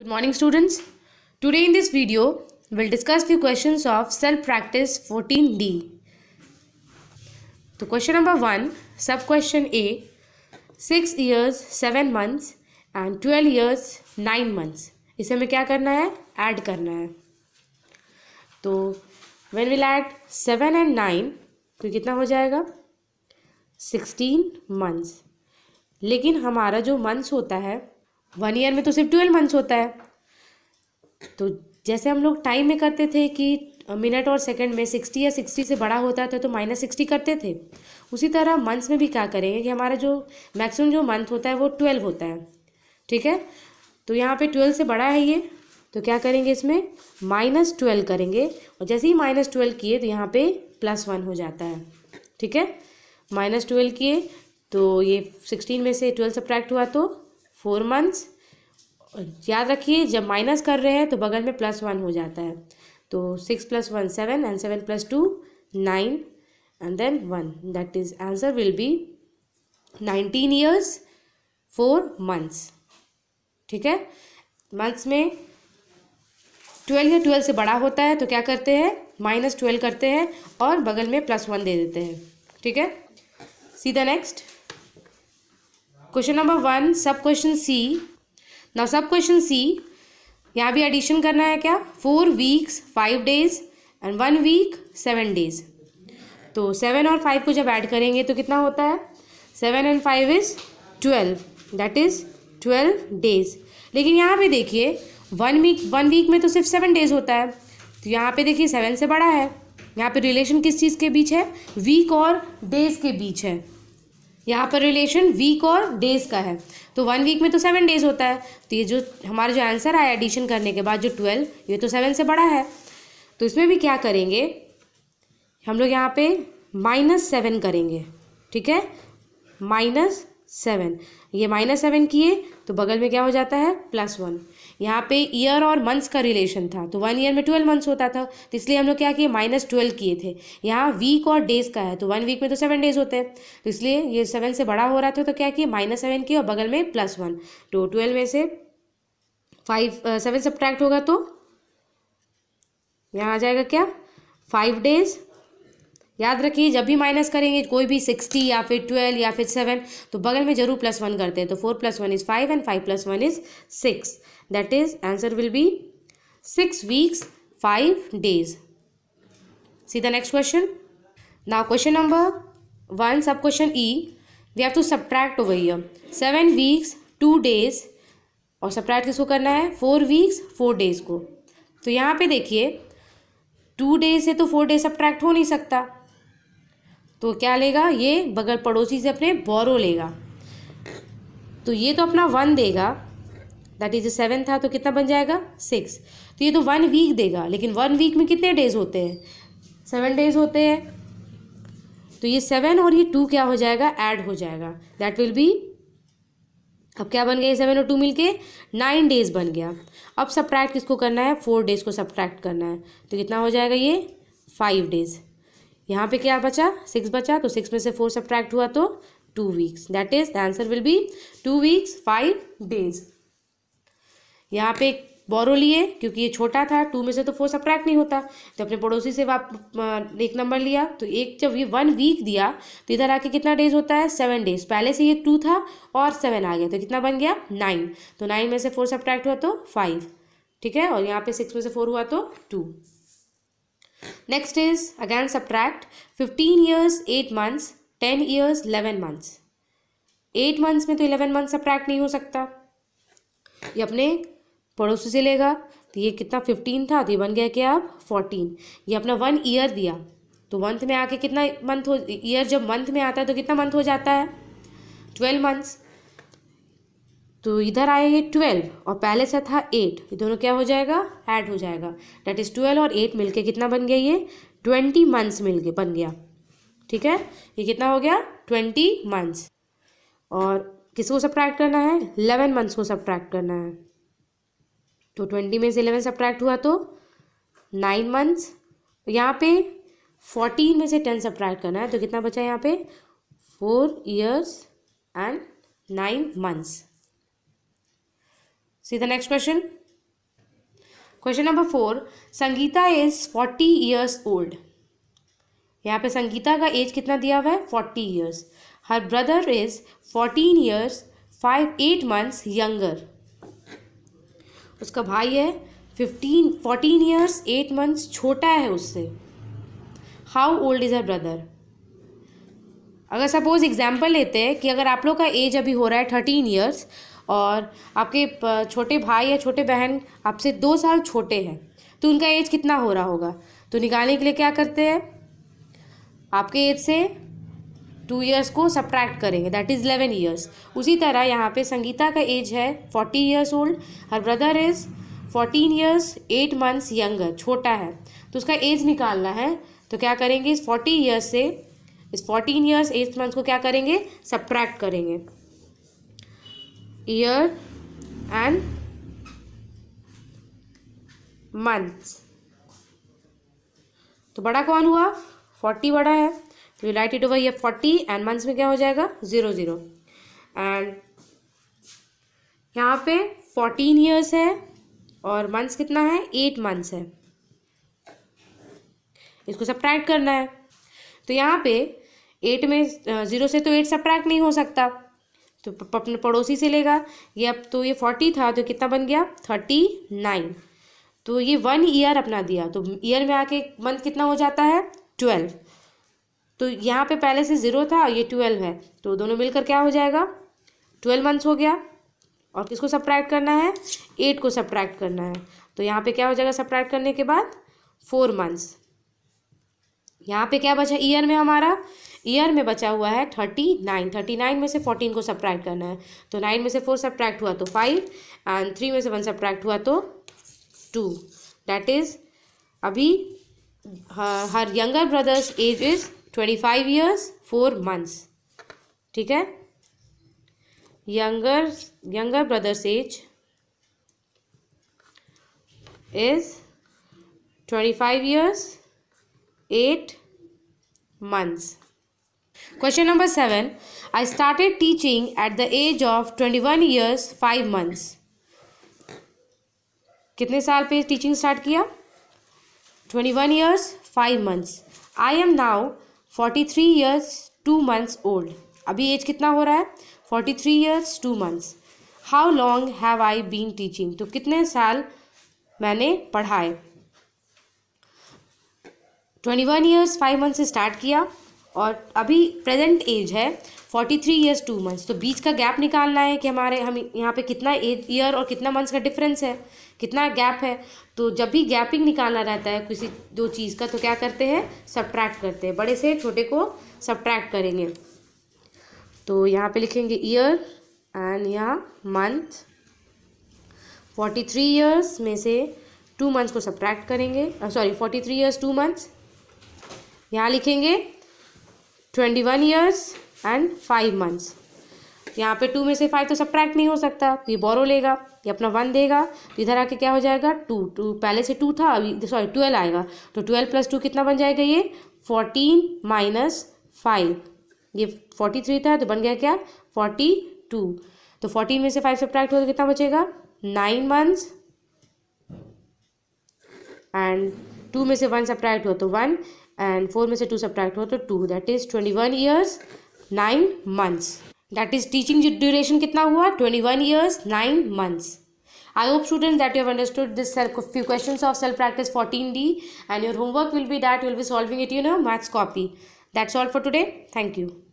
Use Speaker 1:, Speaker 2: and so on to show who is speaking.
Speaker 1: Good morning students. Today in this video, we'll discuss few questions of self-practice 14D. So question number 1, sub-question A, 6 years 7 months and 12 years 9 months. इसे हमें क्या करना है add करना है तो when we'll add 7 and 9, तो कितना हो जाएगा 16 months. लेकिन हमारा जो months होता है वन ईयर में तो सिर्फ ट्वेल्व मंथ्स होता है तो जैसे हम लोग टाइम में करते थे कि मिनट और सेकंड में सिक्सटी या सिक्सटी से बड़ा होता था तो माइनस सिक्सटी करते थे उसी तरह मंथ्स में भी क्या करेंगे कि हमारा जो मैक्सिमम जो मंथ होता है वो ट्वेल्व होता है ठीक है तो यहाँ पे ट्वेल्व से बड़ा है ये तो क्या करेंगे इसमें माइनस ट्वेल्व करेंगे और जैसे ही माइनस ट्वेल्व किए तो यहाँ पे प्लस वन हो जाता है ठीक है माइनस ट्वेल्व किए तो ये सिक्सटीन में से ट्वेल्व सब्ट्रैक्ट हुआ तो फोर मंथ्स याद रखिए जब माइनस कर रहे हैं तो बगल में प्लस वन हो जाता है तो six plus one seven and seven plus two nine and then one that is answer will be nineteen years four months ठीक है मंथ्स में ट्वेल्व या ट्वेल्व से बड़ा होता है तो क्या करते हैं माइनस ट्वेल्व करते हैं और बगल में प्लस वन दे देते हैं ठीक है see the next question number one sub question C now sub question C यहाँ भी एडिशन करना है क्या four weeks five days and one week seven days तो सेवन और फाइव को जब ऐड करेंगे तो कितना होता है seven and five is twelve that is twelve days लेकिन यहाँ पे देखिए वन वीक वन वीक में तो सिर्फ सेवन डेज होता है तो यहाँ पे देखिए सेवन से बड़ा है यहाँ पे रिलेशन किस चीज़ के बीच है वीक और डेज के बीच है यहाँ पर रिलेशन वीक और डेज का है तो वन वीक में तो सेवन डेज होता है तो ये जो हमारा जो आंसर आया एडिशन करने के बाद जो ट्वेल्व ये तो सेवन से बड़ा है तो इसमें भी क्या करेंगे हम लोग यहाँ पे माइनस सेवन करेंगे ठीक है माइनस सेवन ये माइनस सेवन किए तो बगल में क्या हो जाता है प्लस वन यहाँ पे ईयर और मंथ्स का रिलेशन था तो वन ईयर में ट्वेल्व मंथ्स होता था तो इसलिए हम लोग क्या किए माइनस ट्वेल्व किए थे यहाँ वीक और डेज का है तो वन वीक में तो सेवन डेज होते हैं तो इसलिए ये सेवन से बड़ा हो रहा था तो क्या किए माइनस सेवन किए और बगल में प्लस वन तो ट्वेल्व में से फाइव सेवन सब्ट्रैक्ट होगा तो यहाँ आ जाएगा क्या फाइव डेज याद रखिए जब भी माइनस करेंगे कोई भी सिक्सटी या फिर ट्वेल्व या फिर सेवन तो बगल में जरूर प्लस वन करते हैं तो four plus one is five and five plus one is six that is answer will be six weeks five days see the next question now question number one sub question E we have to subtract over here seven weeks two days और subtract किसको करना है four weeks four days को तो यहाँ पे देखिए two days से तो फोर डेज सब्ट्रैक्ट हो नहीं सकता तो क्या लेगा ये बगल पड़ोसी से अपने बोरो लेगा तो ये तो अपना वन देगा दैट इज सेवन था तो कितना बन जाएगा सिक्स तो ये तो वन वीक देगा लेकिन वन वीक में कितने डेज होते हैं सेवन डेज होते हैं तो ये सेवन और ये टू क्या हो जाएगा ऐड हो जाएगा दैट विल बी अब क्या बन गया ये सेवन और टू मिलके नाइन डेज बन गया अब सब्ट्रैक्ट किसको करना है फोर डेज को सब्ट्रैक्ट करना है तो कितना हो जाएगा ये फाइव डेज़ यहाँ पे क्या बचा सिक्स बचा तो सिक्स में से फोर सब्ट्रैक्ट हुआ तो two weeks that is the answer will be two weeks five days यहाँ पे बोरो लिए क्योंकि ये छोटा था टू में से तो फोर सब्ट्रैक्ट नहीं होता तो अपने पड़ोसी से वाप एक नंबर लिया तो एक जब ये वन वीक दिया तो इधर आके कितना डेज होता है सेवन डेज पहले से ये टू था और सेवन आ गया तो कितना बन गया नाइन तो नाइन में से फोर सब्ट्रैक्ट हुआ तो फाइव ठीक है और यहाँ पे सिक्स में से फोर हुआ तो two Next is again subtract 15 years 8 months 10 years 11 months 8 months में तो 11 months subtract नहीं हो सकता ये अपने पड़ोसी से लेगा तो ये कितना 15 था तो ये बन गया क्या अब 14 ये अपना वन ईयर दिया तो मंथ में आके कितना मंथ हो ईयर जब मंथ में आता है तो कितना मंथ हो जाता है ट्वेल्व मंथ्स तो इधर आए हैं ट्वेल्व और पहले से था एट ये दोनों क्या हो जाएगा ऐड हो जाएगा डेट इज़ ट्वेल्व और एट मिलके कितना बन गया ये ट्वेंटी मंथ्स मिल गए बन गया ठीक है ये कितना हो गया ट्वेंटी मंथ्स और किसको सब्ट्रैक्ट करना है इलेवन मंथ्स को सब्ट्रैक्ट करना है तो ट्वेंटी में से इलेवन सब्ट्रैक्ट हुआ तो नाइन मंथ्स तो यहाँ पे फोर्टीन में से टेन सब्ट्रैक्ट करना है तो कितना बचा यहाँ पे four years and nine months see the next question question number four Sangeeta is forty years old यहाँ पे संगीता का एज कितना दिया हुआ है forty years her brother is fourteen years five eight months younger उसका भाई है fifteen fourteen years eight months छोटा है उससे how old is her brother अगर सपोज एग्जाम्पल लेते हैं कि अगर आप लोग का एज अभी हो रहा है थर्टीन ईयर्स और आपके छोटे भाई या छोटे बहन आपसे दो साल छोटे हैं तो उनका एज कितना हो रहा होगा तो निकालने के लिए क्या करते हैं आपके एज से टू ईयर्स को सब्ट्रैक्ट करेंगे दैट इज़ इलेवन ईयर्स उसी तरह यहाँ पे संगीता का एज है forty years old her brother is fourteen years eight months younger छोटा है तो उसका एज निकालना है तो क्या करेंगे इस फोर्टी ईयर्स से इस फोर्टीन ईयर्स एट मंथ्स को क्या करेंगे सब्ट्रैक्ट करेंगे year and months तो बड़ा कौन हुआ फोर्टी बड़ा है तो लाइट इट ओवर ये फोर्टी एंड मंथ्स में क्या हो जाएगा ज़ीरो ज़ीरो एंड यहाँ पे फोर्टीन ईयर्स है और मंथ्स कितना है एट मंथ्स है इसको सब्ट्रैक्ट करना है तो यहाँ पे एट में ज़ीरो से तो एट सब्ट्रैक्ट नहीं हो सकता तो अपने पड़ोसी से लेगा ये अब तो ये फोर्टी था तो कितना बन गया थर्टी नाइन तो ये वन ईयर अपना दिया तो ईयर में आके मंथ कितना हो जाता है ट्वेल्व तो यहाँ पे पहले से ज़ीरो था ये ट्वेल्व है तो दोनों मिलकर क्या हो जाएगा ट्वेल्व मंथ्स हो गया और किसको सप्रैक्ट करना है एट को सप्रैक्ट करना है तो यहाँ पे क्या हो जाएगा सप्रैक्ट करने के बाद फोर मंथ्स यहाँ पे क्या बचा ईयर में हमारा ईयर में बचा हुआ है थर्टी नाइन थर्टी नाइन में से फोर्टीन को सब्ट्रैक्ट करना है तो नाइन में से फोर सब्ट्रैक्ट हुआ तो फाइव एंड थ्री में से वन सब्ट्रैक्ट हुआ तो टू डैट इज़ अभी her younger brother's age is twenty five years four months ठीक है younger brother's age is twenty five years eight months question number seven I start teaching at the age of twenty one years five months कितने साल पे teaching start किया twenty one years five months I am now forty three years two months old अभी age कितना हो रहा है forty three years two months how long have I been teaching तो कितने साल मैंने पढ़ाए twenty one years five months start किया और अभी प्रेजेंट एज है forty three years two months तो बीच का गैप निकालना है कि हमारे हम यहाँ पे कितना एज ईयर और कितना मंथ्स का डिफरेंस है कितना गैप है तो जब भी गैपिंग निकालना रहता है किसी दो चीज़ का तो क्या करते हैं सब्ट्रैक्ट करते हैं बड़े से छोटे को सब्ट्रैक्ट करेंगे तो यहाँ पे लिखेंगे ईयर एंड यहाँ मंथ फोर्टी थ्री ईयर्स में से टू मंथ्स को सब्ट्रैक्ट करेंगे sorry forty three years two months यहाँ लिखेंगे twenty one years and five months यहाँ पे टू में से फाइव तो सब्ट्रैक्ट नहीं हो सकता तो ये बोरो लेगा ये अपना वन देगा तो इधर आके क्या हो जाएगा टू टू पहले से टू था अभी सॉरी ट्वेल्व आएगा तो ट्वेल्व प्लस टू कितना बन जाएगा ये फोर्टीन माइनस फाइव ये फोर्टी थ्री था तो बन गया क्या फोर्टी टू तो फोर्टीन में से फाइव सब्ट्रैक्ट हो तो कितना बचेगा नाइन मंथ्स एंड टू में से वन सब्ट्रैक्ट हो तो वन and 4 में से 2 सब्ट्रैक्ट हो तो 2 That 21 years, nine months. That is teaching duration. Teaching duration कितना 21 years, nine months. I hope students that you have understood this few questions of self-practice 14D and your homework will be that you will be solving it in a maths copy. That's all for today. Thank you.